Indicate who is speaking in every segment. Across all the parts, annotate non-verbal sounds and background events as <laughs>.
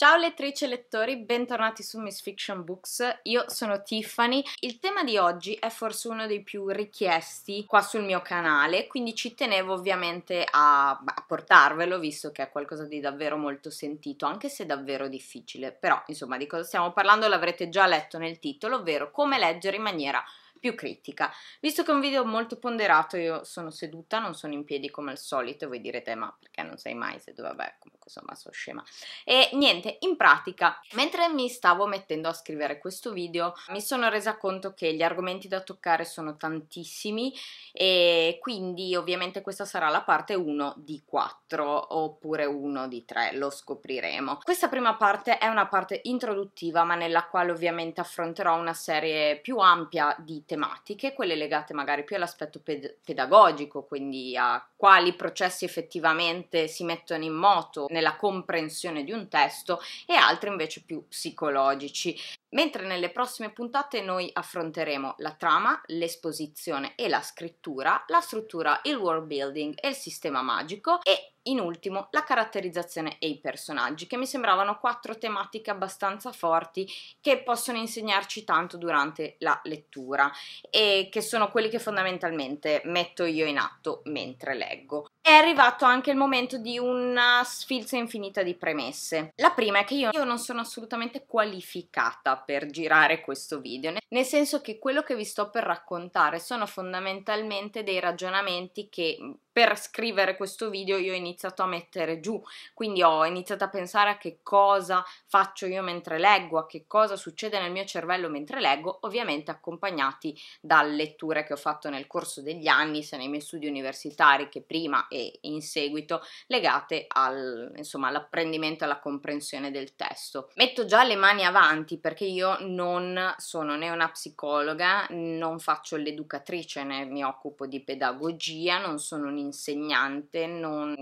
Speaker 1: Ciao lettrici e lettori, bentornati su Miss Fiction Books, io sono Tiffany. Il tema di oggi è forse uno dei più richiesti qua sul mio canale, quindi ci tenevo ovviamente a, a, portarvelo, visto che è qualcosa di davvero molto sentito, anche se davvero difficile. Però, insomma, di cosa stiamo parlando l'avrete già letto nel titolo, ovvero come leggere in maniera più critica. Visto che è un video molto ponderato, io sono seduta, non sono in piedi come al solito, voi direte ma perché non sei mai seduta? Vabbè, come insomma sono scema. E niente, in pratica, mentre mi stavo mettendo a scrivere questo video, mi sono resa conto che gli argomenti da toccare sono tantissimi e quindi ovviamente questa sarà la parte 1 di 4 oppure 1 di 3, lo scopriremo. Questa prima parte è una parte introduttiva ma nella quale ovviamente affronterò una serie più ampia di tematiche, quelle legate magari più all'aspetto ped- pedagogico, quindi a quali processi effettivamente si mettono in moto nella comprensione di un testo e altri invece più psicologici. Mentre nelle prossime puntate noi affronteremo la trama, l'esposizione e la scrittura, la struttura, il world building e il sistema magico e in ultimo la caratterizzazione e i personaggi, che mi sembravano quattro tematiche abbastanza forti che possono insegnarci tanto durante la lettura e che sono quelli che fondamentalmente metto io in atto mentre leggo. È arrivato anche il momento di una sfilza infinita di premesse. La prima è che io non sono assolutamente qualificata per girare questo video, nel senso che quello che vi sto per raccontare sono fondamentalmente dei ragionamenti che mhmm, per scrivere questo video io ho iniziato a mettere giù, quindi ho iniziato a pensare a che cosa faccio io mentre leggo, a che cosa succede nel mio cervello mentre leggo, ovviamente accompagnati da letture che ho fatto nel corso degli anni, sia nei miei studi universitari che prima e in seguito, legate al, insomma, all'apprendimento e alla comprensione del testo. Metto già le mani avanti perché io non sono né una psicologa, non faccio l'educatrice, né mi occupo di pedagogia, non sono un insegnante, non,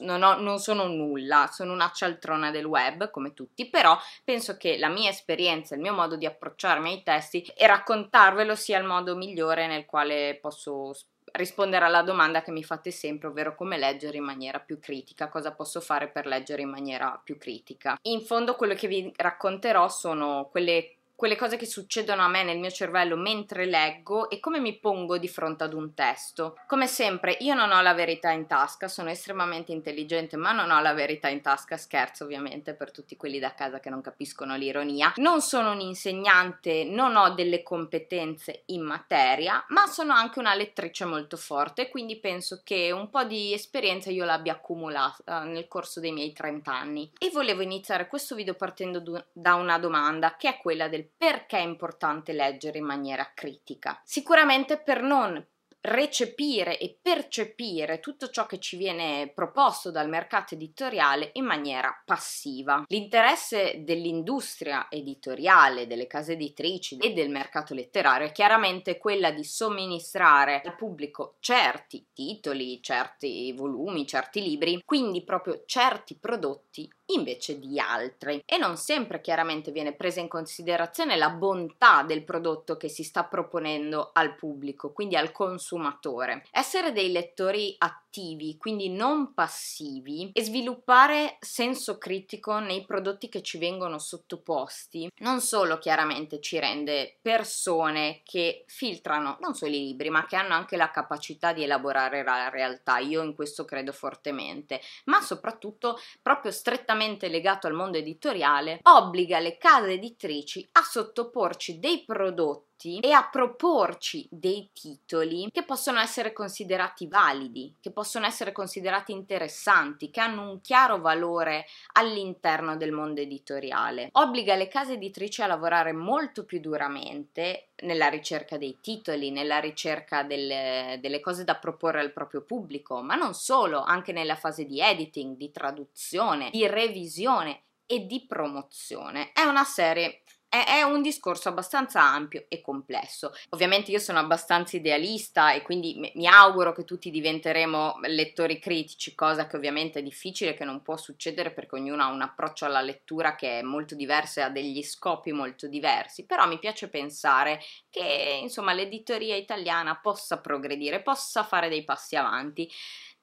Speaker 1: non, ho, non, sono nulla, sono una cialtrona del web come tutti, però penso che la mia esperienza, il mio modo di approcciarmi ai testi e raccontarvelo sia il modo migliore nel quale posso rispondere alla domanda che mi fate sempre, ovvero come leggere in maniera più critica, cosa posso fare per leggere in maniera più critica. In fondo quello che vi racconterò sono quelle quelle cose che succedono a me nel mio cervello mentre leggo e come mi pongo di fronte ad un testo. Come sempre, io non ho la verità in tasca, sono estremamente intelligente, ma non ho la verità in tasca, scherzo ovviamente per tutti quelli da casa che non capiscono l'ironia. Non sono un insegnante, non ho delle competenze in materia, ma sono anche una lettrice molto forte, quindi penso che un po' di esperienza io l'abbia accumulata nel corso dei miei 30 anni. E volevo iniziare questo video partendo da una domanda, che è quella del perché è importante leggere in maniera critica? Sicuramente per non recepire e percepire tutto ciò che ci viene proposto dal mercato editoriale in maniera passiva. L'interesse dell'industria editoriale, delle case editrici e del mercato letterario è chiaramente quella di somministrare al pubblico certi titoli, certi volumi, certi libri, quindi proprio certi prodotti invece di altri e non sempre chiaramente viene presa in considerazione la bontà del prodotto che si sta proponendo al pubblico, quindi al consumatore. Essere dei lettori attivi attivi, quindi non passivi, e sviluppare senso critico nei prodotti che ci vengono sottoposti, non solo chiaramente ci rende persone che filtrano non solo i libri, ma che hanno anche la capacità di elaborare la realtà, io in questo credo fortemente, ma soprattutto proprio strettamente legato al mondo editoriale, obbliga le case editrici a sottoporci dei prodotti tutti e a proporci dei titoli che possono essere considerati validi, che possono essere considerati interessanti, che hanno un chiaro valore all'interno del mondo editoriale. Obbliga le case editrici a lavorare molto più duramente nella ricerca dei titoli, nella ricerca delle, delle, cose da proporre al proprio pubblico, ma non solo, anche nella fase di editing, di traduzione, di revisione e di promozione. È una serie è, un discorso abbastanza ampio e complesso. Ovviamente io sono abbastanza idealista e quindi mi auguro che tutti diventeremo lettori critici, cosa che ovviamente è difficile, che non può succedere perché ognuno ha un approccio alla lettura che è molto diverso e ha degli scopi molto diversi, però mi piace pensare che insomma l'editoria italiana possa progredire, possa fare dei passi avanti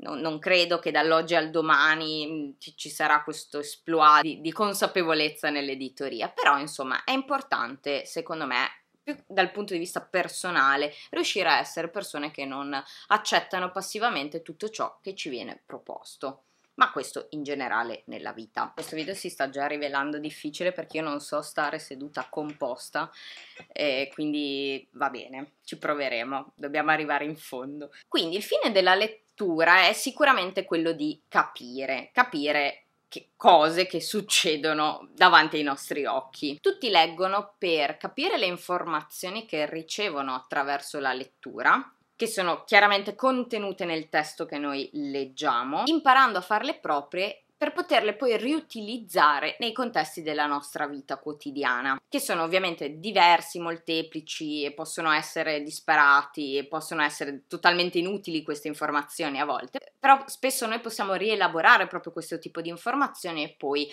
Speaker 1: no, non credo che dall'oggi al domani mm, ci sarà questo esploit di, di consapevolezza nell'editoria, però insomma è importante secondo me dal punto di vista personale, riuscire a essere persone che non accettano passivamente tutto ciò che ci viene proposto ma questo in generale nella vita. Questo video si sta già rivelando difficile perché io non so stare seduta composta, eh, quindi va bene, ci proveremo, dobbiamo arrivare in fondo. Quindi il fine della lettura è sicuramente quello di capire, capire che cose che succedono davanti ai nostri occhi. Tutti leggono per capire le informazioni che ricevono attraverso la lettura che sono chiaramente contenute nel testo che noi leggiamo, imparando a farle proprie per poterle poi riutilizzare nei contesti della nostra vita quotidiana, che sono ovviamente diversi, molteplici e possono essere disparati e possono essere totalmente inutili queste informazioni a volte, però spesso noi possiamo rielaborare proprio questo tipo di informazioni e poi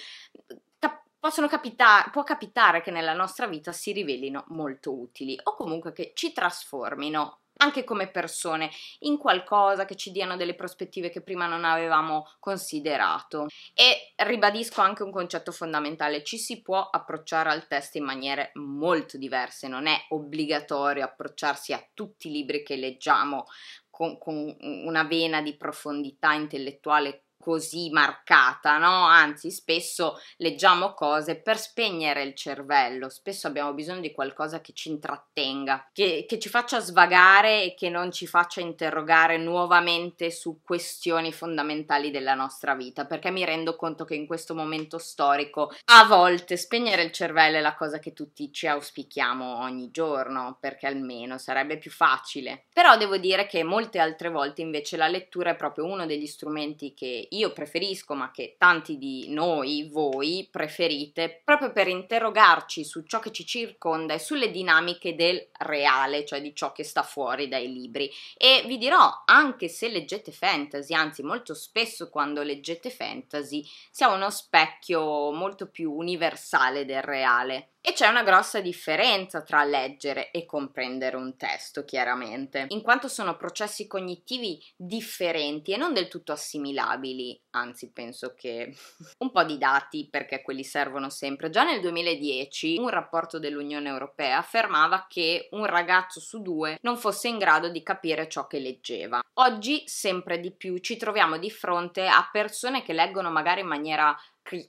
Speaker 1: mm, cap- capita- può capitare che nella nostra vita si rivelino molto utili o comunque che ci trasformino anche come persone, in qualcosa che ci diano delle prospettive che prima non avevamo considerato. E ribadisco anche un concetto fondamentale, ci si può approcciare al testo in maniere molto diverse, non è obbligatorio approcciarsi a tutti i libri che leggiamo con, con una vena di profondità intellettuale così marcata, no? Anzi, spesso leggiamo cose per spegnere il cervello, spesso abbiamo bisogno di qualcosa che ci intrattenga, che, che ci faccia svagare e che non ci faccia interrogare nuovamente su questioni fondamentali della nostra vita, perché mi rendo conto che in questo momento storico a volte spegnere il cervello è la cosa che tutti ci auspichiamo ogni giorno, perché almeno sarebbe più facile. Però devo dire che molte altre volte invece la lettura è proprio uno degli strumenti che io preferisco, ma che tanti di noi, voi, preferite, proprio per interrogarci su ciò che ci circonda e sulle dinamiche del reale, cioè di ciò che sta fuori dai libri. E vi dirò, anche se leggete fantasy, anzi molto spesso quando leggete fantasy, si ha uno specchio molto più universale del reale. E c'è una grossa differenza tra leggere e comprendere un testo, chiaramente, in quanto sono processi cognitivi differenti e non del tutto assimilabili, anzi penso che <laughs> un po' di dati perché quelli servono sempre. Già nel 2010 un rapporto dell'Unione Europea affermava che un ragazzo su due non fosse in grado di capire ciò che leggeva. Oggi sempre di più ci troviamo di fronte a persone che leggono magari in maniera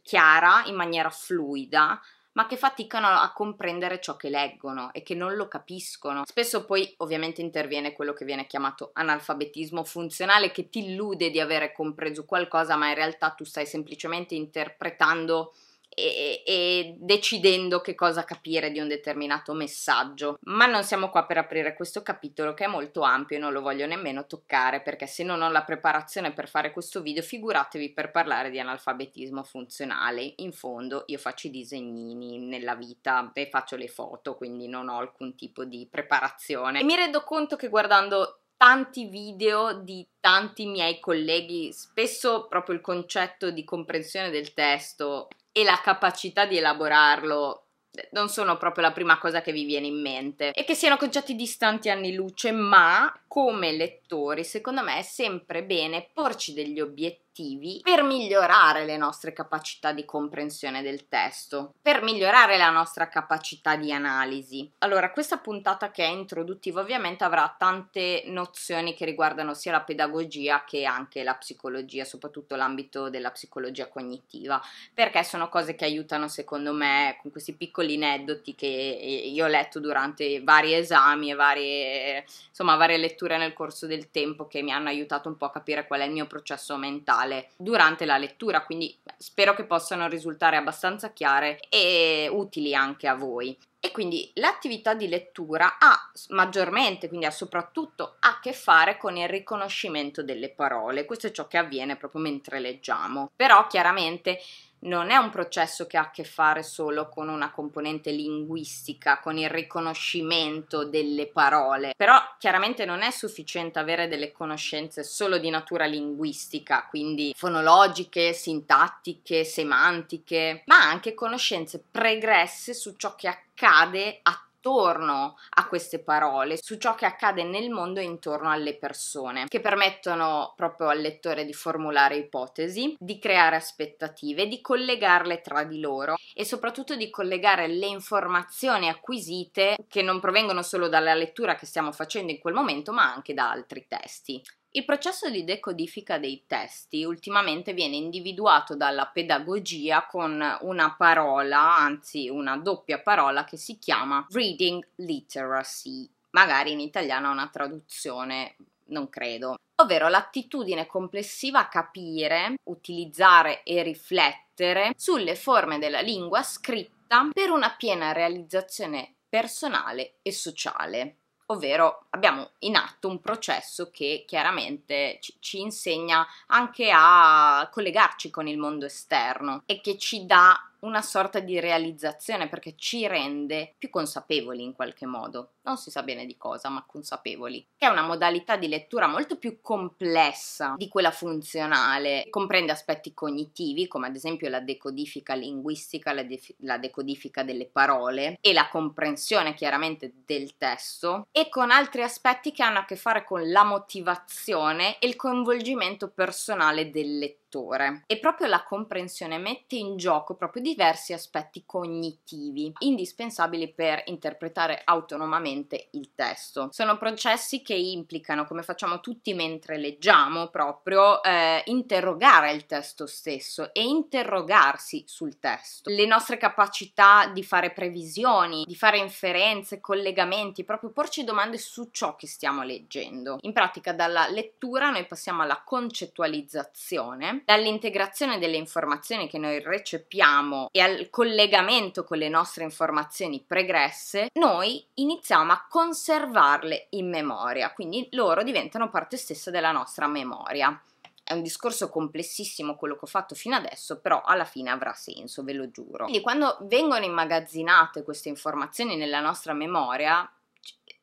Speaker 1: chiara, in maniera fluida, ma che faticano a comprendere ciò che leggono e che non lo capiscono. Spesso poi ovviamente interviene quello che viene chiamato analfabetismo funzionale che ti illude di avere compreso qualcosa, ma in realtà tu stai semplicemente interpretando e, e, decidendo che cosa capire di un determinato messaggio. Ma non siamo qua per aprire questo capitolo che è molto ampio e non lo voglio nemmeno toccare perché se non ho la preparazione per fare questo video figuratevi per parlare di analfabetismo funzionale. In fondo io faccio i disegnini nella vita e faccio le foto quindi non ho alcun tipo di preparazione. E mi rendo conto che guardando tanti video di tanti miei colleghi, spesso proprio il concetto di comprensione del testo e la capacità di elaborarlo non sono proprio la prima cosa che vi viene in mente e che siano concetti distanti anni luce, ma come lettori, secondo me è sempre bene porci degli obiettivi attivi per migliorare le nostre capacità di comprensione del testo, per migliorare la nostra capacità di analisi. Allora, questa puntata che è introduttiva ovviamente avrà tante nozioni che riguardano sia la pedagogia che anche la psicologia, soprattutto l'ambito della psicologia cognitiva, perché sono cose che aiutano secondo me con questi piccoli aneddoti che eh, io ho letto durante vari esami e varie, insomma, varie letture nel corso del tempo che mi hanno aiutato un po' a capire qual è il mio processo mentale mentale durante la lettura, quindi spero che possano risultare abbastanza chiare e utili anche a voi. E quindi l'attività di lettura ha maggiormente, quindi ha soprattutto a che fare con il riconoscimento delle parole. Questo è ciò che avviene proprio mentre leggiamo. Però chiaramente non è un processo che ha a che fare solo con una componente linguistica, con il riconoscimento delle parole, però chiaramente non è sufficiente avere delle conoscenze solo di natura linguistica, quindi fonologiche, sintattiche, semantiche, ma anche conoscenze pregresse su ciò che accade attualmente intorno a queste parole, su ciò che accade nel mondo e intorno alle persone, che permettono proprio al lettore di formulare ipotesi, di creare aspettative, di collegarle tra di loro e soprattutto di collegare le informazioni acquisite che non provengono solo dalla lettura che stiamo facendo in quel momento, ma anche da altri testi. Il processo di decodifica dei testi ultimamente viene individuato dalla pedagogia con una parola, anzi una doppia parola che si chiama reading literacy. Magari in italiano ha una traduzione, non credo. Ovvero l'attitudine complessiva a capire, utilizzare e riflettere sulle forme della lingua scritta per una piena realizzazione personale e sociale ovvero abbiamo in atto un processo che chiaramente ci insegna anche a collegarci con il mondo esterno e che ci dà una sorta di realizzazione perché ci rende più consapevoli in qualche modo, non si sa bene di cosa, ma consapevoli, che è una modalità di lettura molto più complessa di quella funzionale, comprende aspetti cognitivi come ad esempio la decodifica linguistica, la, de- la decodifica delle parole e la comprensione chiaramente del testo e con altri aspetti che hanno a che fare con la motivazione e il coinvolgimento personale del lettore settore. E proprio la comprensione mette in gioco proprio diversi aspetti cognitivi, indispensabili per interpretare autonomamente il testo. Sono processi che implicano, come facciamo tutti mentre leggiamo, proprio eh, interrogare il testo stesso e interrogarsi sul testo. Le nostre capacità di fare previsioni, di fare inferenze, collegamenti, proprio porci domande su ciò che stiamo leggendo. In pratica dalla lettura noi passiamo alla concettualizzazione dall'integrazione delle informazioni che noi recepiamo e al collegamento con le nostre informazioni pregresse, noi iniziamo a conservarle in memoria, quindi loro diventano parte stessa della nostra memoria. È un discorso complessissimo quello che ho fatto fino adesso, però alla fine avrà senso, ve lo giuro. Quindi quando vengono immagazzinate queste informazioni nella nostra memoria,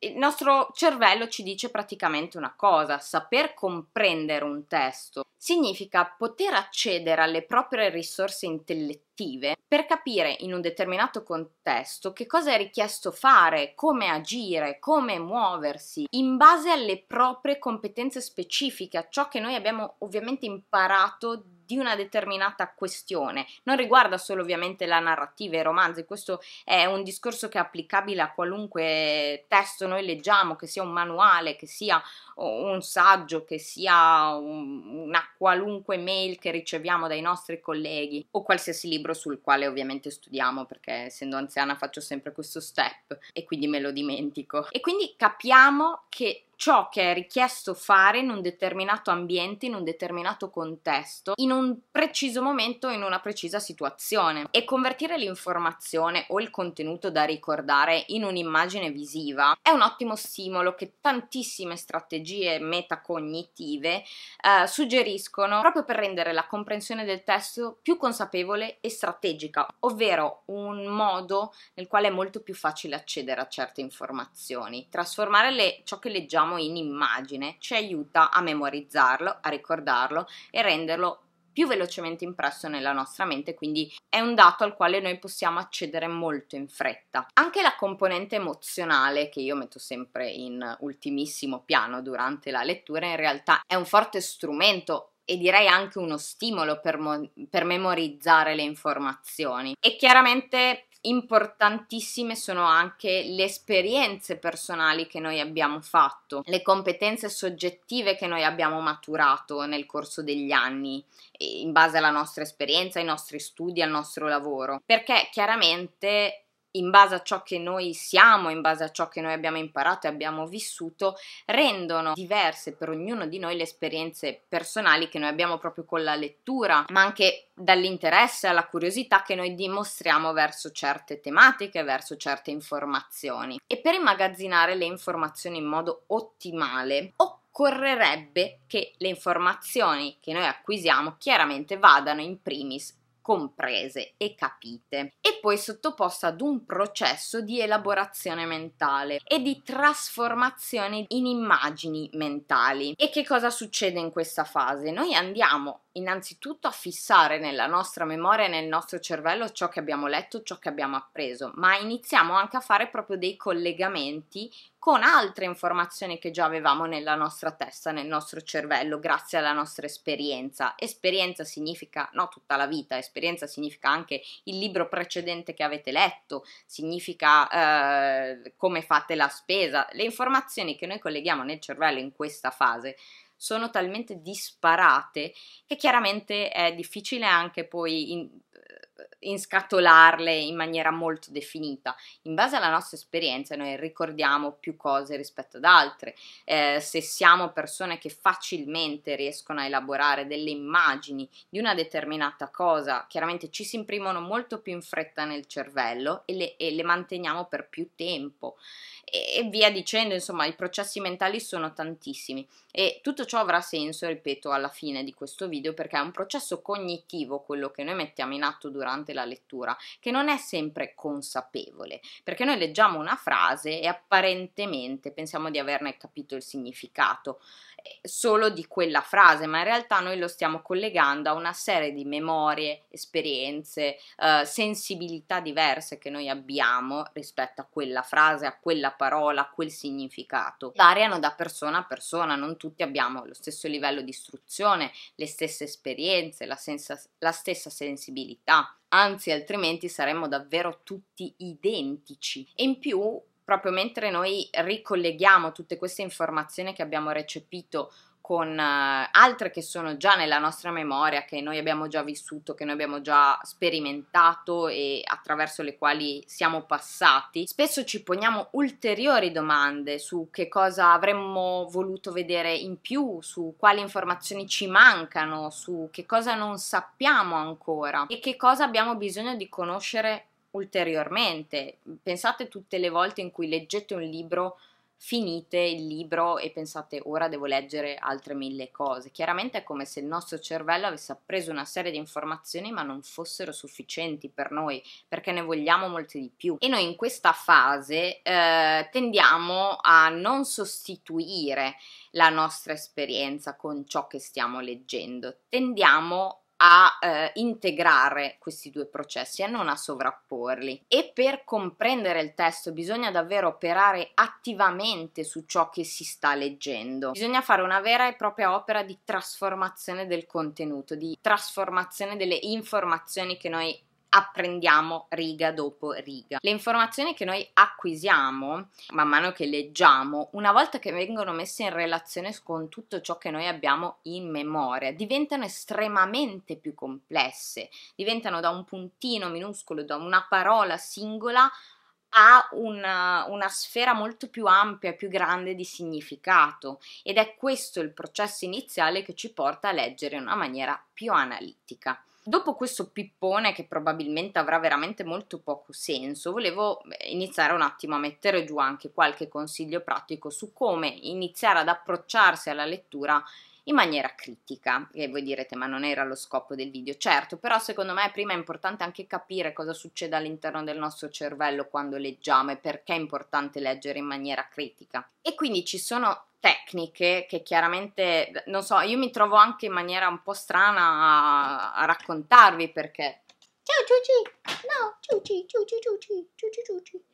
Speaker 1: il nostro cervello ci dice praticamente una cosa, saper comprendere un testo significa poter accedere alle proprie risorse intellettive per capire in un determinato contesto che cosa è richiesto fare, come agire, come muoversi, in base alle proprie competenze specifiche, a ciò che noi abbiamo ovviamente imparato di una determinata questione. Non riguarda solo ovviamente la narrativa e i romanzi, questo è un discorso che è applicabile a qualunque testo noi leggiamo, che sia un manuale, che sia un saggio, che sia una qualunque mail che riceviamo dai nostri colleghi o qualsiasi libro sul quale ovviamente studiamo, perché essendo anziana faccio sempre questo step e quindi me lo dimentico. E quindi capiamo che ciò che è richiesto fare in un determinato ambiente, in un determinato contesto, in un preciso momento, in una precisa situazione e convertire l'informazione o il contenuto da ricordare in un'immagine visiva è un ottimo stimolo che tantissime strategie metacognitive eh, suggeriscono proprio per rendere la comprensione del testo più consapevole e strategica, ovvero un modo nel quale è molto più facile accedere a certe informazioni, trasformare le, ciò che leggiamo facciamo in immagine ci aiuta a memorizzarlo, a ricordarlo e renderlo più velocemente impresso nella nostra mente, quindi è un dato al quale noi possiamo accedere molto in fretta. Anche la componente emozionale, che io metto sempre in ultimissimo piano durante la lettura, in realtà è un forte strumento e direi anche uno stimolo per, mo- per memorizzare le informazioni. E chiaramente importantissime sono anche le esperienze personali che noi abbiamo fatto, le competenze soggettive che noi abbiamo maturato nel corso degli anni, eh, in base alla nostra esperienza, ai nostri studi, al nostro lavoro, perché chiaramente in base a ciò che noi siamo, in base a ciò che noi abbiamo imparato e abbiamo vissuto, rendono diverse per ognuno di noi le esperienze personali che noi abbiamo proprio con la lettura, ma anche dall'interesse alla curiosità che noi dimostriamo verso certe tematiche, verso certe informazioni. E per immagazzinare le informazioni in modo ottimale, occorrerebbe che le informazioni che noi acquisiamo chiaramente vadano in primis comprese e capite e poi sottoposta ad un processo di elaborazione mentale e di trasformazione in immagini mentali. E che cosa succede in questa fase? Noi andiamo innanzitutto a fissare nella nostra memoria e nel nostro cervello ciò che abbiamo letto, ciò che abbiamo appreso, ma iniziamo anche a fare proprio dei collegamenti con altre informazioni che già avevamo nella nostra testa, nel nostro cervello, grazie alla nostra esperienza. Esperienza significa no tutta la vita, esperienza significa anche il libro precedente che avete letto, significa eh, come fate la spesa. Le informazioni che noi colleghiamo nel cervello in questa fase sono talmente disparate che chiaramente è difficile anche poi in, eh, inscatolarle in maniera molto definita. In base alla nostra esperienza noi ricordiamo più cose rispetto ad altre. Eh, se siamo persone che facilmente riescono a elaborare delle immagini di una determinata cosa, chiaramente ci si imprimono molto più in fretta nel cervello e le, e le manteniamo per più tempo. E, e via dicendo, insomma, i processi mentali sono tantissimi e tutto ciò avrà senso, ripeto, alla fine di questo video perché è un processo cognitivo quello che noi mettiamo in atto durante durante la lettura, che non è sempre consapevole, perché noi leggiamo una frase e apparentemente pensiamo di averne capito il significato, solo di quella frase, ma in realtà noi lo stiamo collegando a una serie di memorie, esperienze, eh, sensibilità diverse che noi abbiamo rispetto a quella frase, a quella parola, a quel significato. Variano da persona a persona, non tutti abbiamo lo stesso livello di istruzione, le stesse esperienze, la, senza, la stessa sensibilità anzi altrimenti saremmo davvero tutti identici. E in più proprio mentre noi ricolleghiamo tutte queste informazioni che abbiamo recepito con eh, altre che sono già nella nostra memoria, che noi abbiamo già vissuto, che noi abbiamo già sperimentato e attraverso le quali siamo passati, spesso ci poniamo ulteriori domande su che cosa avremmo voluto vedere in più, su quali informazioni ci mancano, su che cosa non sappiamo ancora e che cosa abbiamo bisogno di conoscere ulteriormente. Pensate tutte le volte in cui leggete un libro, finite il libro e pensate ora devo leggere altre mille cose. Chiaramente è come se il nostro cervello avesse appreso una serie di informazioni ma non fossero sufficienti per noi perché ne vogliamo molte di più. E noi in questa fase eh, tendiamo a non sostituire la nostra esperienza con ciò che stiamo leggendo, tendiamo a eh, integrare questi due processi e non a sovrapporli e per comprendere il testo bisogna davvero operare attivamente su ciò che si sta leggendo bisogna fare una vera e propria opera di trasformazione del contenuto di trasformazione delle informazioni che noi apprendiamo riga dopo riga. Le informazioni che noi acquisiamo man mano che leggiamo, una volta che vengono messe in relazione con tutto ciò che noi abbiamo in memoria, diventano estremamente più complesse, diventano da un puntino minuscolo, da una parola singola a una, una, sfera molto più ampia, più grande di significato ed è questo il processo iniziale che ci porta a leggere in una maniera più analitica. Dopo questo pippone che probabilmente avrà veramente molto poco senso, volevo eh, iniziare un attimo a mettere giù anche qualche consiglio pratico su come iniziare ad approcciarsi alla lettura in maniera critica. che voi direte, ma non era lo scopo del video. Certo, però secondo me prima è importante anche capire cosa succede all'interno del nostro cervello quando leggiamo e perché è importante leggere in maniera critica. E quindi ci sono tecniche che chiaramente, non so, io mi trovo anche in maniera un po' strana a, a raccontarvi perché. Ciao Ciuci! No, Ciuci, Ciuci, Ciuci, Ciuci, Ciuci.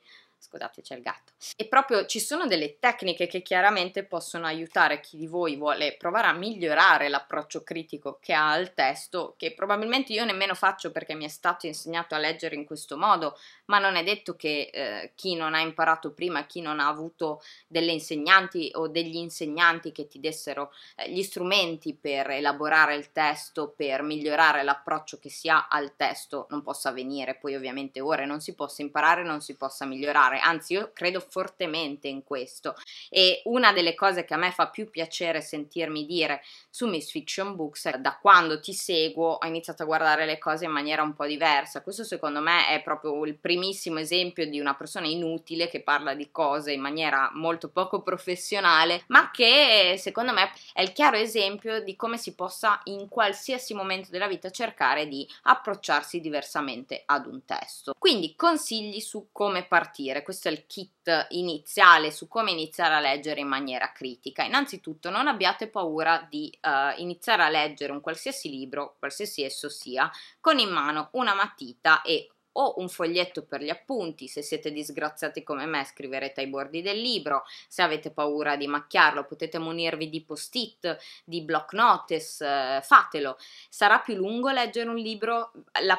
Speaker 1: Scusate, c'è il gatto. E proprio ci sono delle tecniche che chiaramente possono aiutare chi di voi vuole provare a migliorare l'approccio critico che ha al testo, che probabilmente io nemmeno faccio perché mi è stato insegnato a leggere in questo modo, ma non è detto che eh, chi non ha imparato prima, chi non ha avuto delle insegnanti o degli insegnanti che ti dessero eh, gli strumenti per elaborare il testo, per migliorare l'approccio che si ha al testo, non possa venire poi ovviamente ora, non si possa imparare, non si possa migliorare fare, anzi io credo fortemente in questo e una delle cose che a me fa più piacere sentirmi dire su Miss Fiction Books è da quando ti seguo ho iniziato a guardare le cose in maniera un po' diversa, questo secondo me è proprio il primissimo esempio di una persona inutile che parla di cose in maniera molto poco professionale ma che secondo me è il chiaro esempio di come si possa in qualsiasi momento della vita cercare di approcciarsi diversamente ad un testo. Quindi consigli su come partire leggere, questo è il kit iniziale su come iniziare a leggere in maniera critica. Innanzitutto non abbiate paura di uh, iniziare a leggere un qualsiasi libro, qualsiasi esso sia, con in mano una matita e o un foglietto per gli appunti, se siete disgraziati come me scriverete ai bordi del libro, se avete paura di macchiarlo potete munirvi di post-it, di block notice, eh, fatelo, sarà più lungo leggere un libro,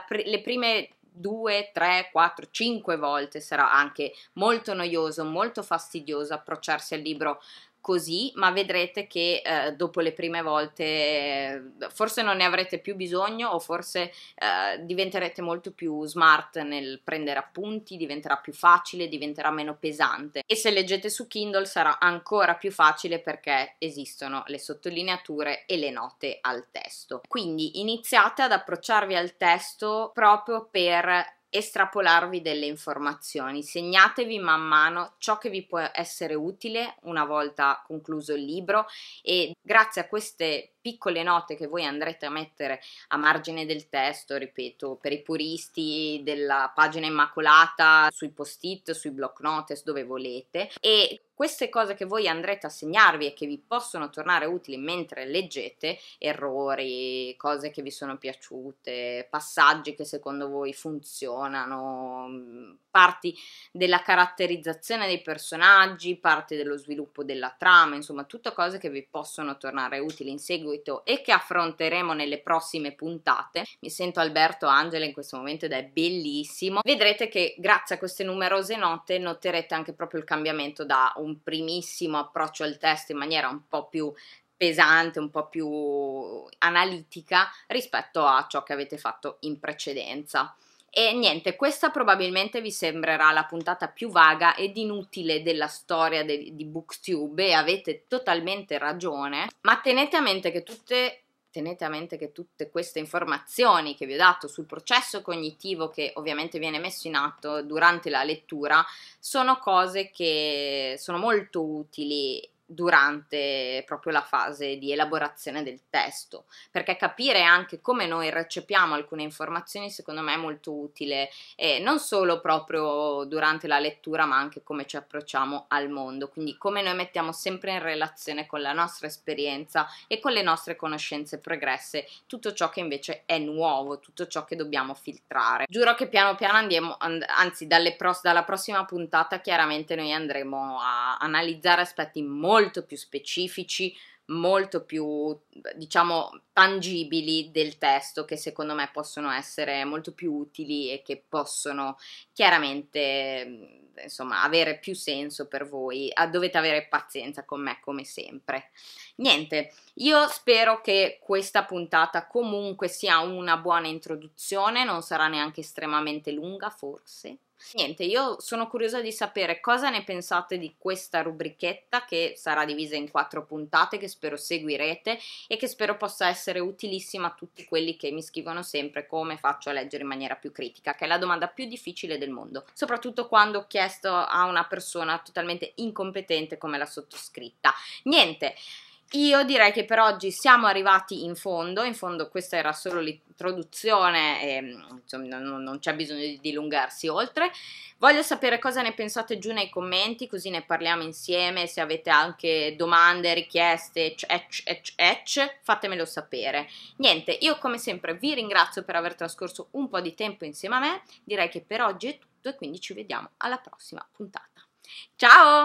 Speaker 1: pr- le prime due, tre, quattro, cinque volte sarà anche molto noioso, molto fastidioso approcciarsi al libro così, ma vedrete che eh, dopo le prime volte eh, forse non ne avrete più bisogno o forse eh, diventerete molto più smart nel prendere appunti, diventerà più facile, diventerà meno pesante e se leggete su Kindle sarà ancora più facile perché esistono le sottolineature e le note al testo. Quindi iniziate ad approcciarvi al testo proprio per estrapolarvi delle informazioni, segnatevi man mano ciò che vi può essere utile una volta concluso il libro e grazie a queste piccole note che voi andrete a mettere a margine del testo, ripeto, per i puristi della pagina immacolata, sui post-it, sui block notes, dove volete e queste cose che voi andrete a segnarvi e che vi possono tornare utili mentre leggete, errori, cose che vi sono piaciute, passaggi che secondo voi funzionano, mm, parti della caratterizzazione dei personaggi, parte dello sviluppo della trama, insomma tutte cose che vi possono tornare utili in seguito e che affronteremo nelle prossime puntate. Mi sento Alberto Angela in questo momento ed è bellissimo. Vedrete che grazie a queste numerose note noterete anche proprio il cambiamento da un un primissimo approccio al testo in maniera un po' più pesante, un po' più analitica rispetto a ciò che avete fatto in precedenza. E niente, questa probabilmente vi sembrerà la puntata più vaga ed inutile della storia de- di Booktube e avete totalmente ragione, ma tenete a mente che tutte tenete a mente che tutte queste informazioni che vi ho dato sul processo cognitivo che ovviamente viene messo in atto durante la lettura sono cose che sono molto utili durante proprio la fase di elaborazione del testo, perché capire anche come noi recepiamo alcune informazioni secondo me è molto utile, e non solo proprio durante la lettura, ma anche come ci approcciamo al mondo, quindi come noi mettiamo sempre in relazione con la nostra esperienza e con le nostre conoscenze progresse tutto ciò che invece è nuovo, tutto ciò che dobbiamo filtrare. Giuro che piano piano andiamo, and- anzi dalle pros- dalla prossima puntata chiaramente noi andremo a analizzare aspetti molto molto più specifici, molto più, diciamo, tangibili del testo che secondo me possono essere molto più utili e che possono chiaramente, insomma, avere più senso per voi. Ah, dovete avere pazienza con me come sempre. Niente, io spero che questa puntata comunque sia una buona introduzione, non sarà neanche estremamente lunga, forse Niente, io sono curiosa di sapere cosa ne pensate di questa rubrichetta che sarà divisa in quattro puntate che spero seguirete e che spero possa essere utilissima a tutti quelli che mi scrivono sempre come faccio a leggere in maniera più critica, che è la domanda più difficile del mondo, soprattutto quando ho chiesto a una persona totalmente incompetente come la sottoscritta. Niente, io direi che per oggi siamo arrivati in fondo, in fondo questa era solo l'introduzione e mm, insomma, non, non, c'è bisogno di dilungarsi oltre. Voglio sapere cosa ne pensate giù nei commenti, così ne parliamo insieme, se avete anche domande, richieste, ecc, ecc, ecc, fatemelo sapere. Niente, io come sempre vi ringrazio per aver trascorso un po' di tempo insieme a me, direi che per oggi è tutto e quindi ci vediamo alla prossima puntata. Ciao!